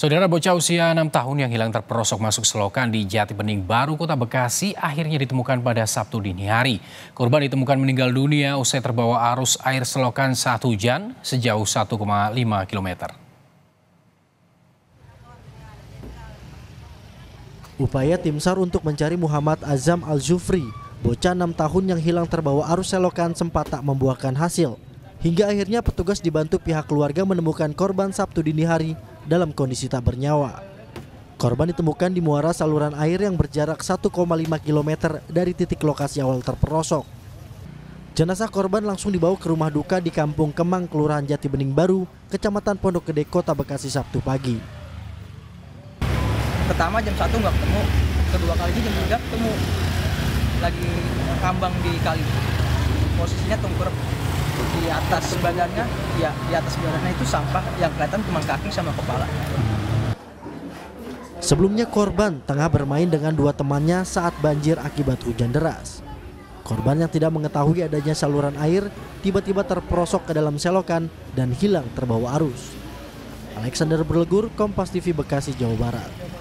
Saudara bocah usia 6 tahun yang hilang terperosok masuk selokan di Jati Bening Baru, Kota Bekasi akhirnya ditemukan pada Sabtu dini hari. Korban ditemukan meninggal dunia usai terbawa arus air selokan saat hujan sejauh 1,5 kilometer. Upaya tim SAR untuk mencari Muhammad Azam Al-Zufri, bocah 6 tahun yang hilang terbawa arus selokan sempat tak membuahkan hasil. Hingga akhirnya petugas dibantu pihak keluarga menemukan korban Sabtu dini hari dalam kondisi tak bernyawa. Korban ditemukan di muara saluran air yang berjarak 1,5 km dari titik lokasi awal terperosok. Jenazah korban langsung dibawa ke rumah duka di Kampung Kemang, Kelurahan Jati Bening Baru, Kecamatan Pondok Gede, Kota Bekasi, Sabtu pagi. Pertama jam 1 nggak ketemu, kedua kalinya jam 3 ketemu. Lagi kambang di kali, posisinya tengkurap di atas badannya ya di atas badannya itu sampah yang kelihatan cuma kaki sama kepala Sebelumnya korban tengah bermain dengan dua temannya saat banjir akibat hujan deras. Korban yang tidak mengetahui adanya saluran air tiba-tiba terperosok ke dalam selokan dan hilang terbawa arus. Alexander Berlegur, Kompas TV Bekasi, Jawa Barat.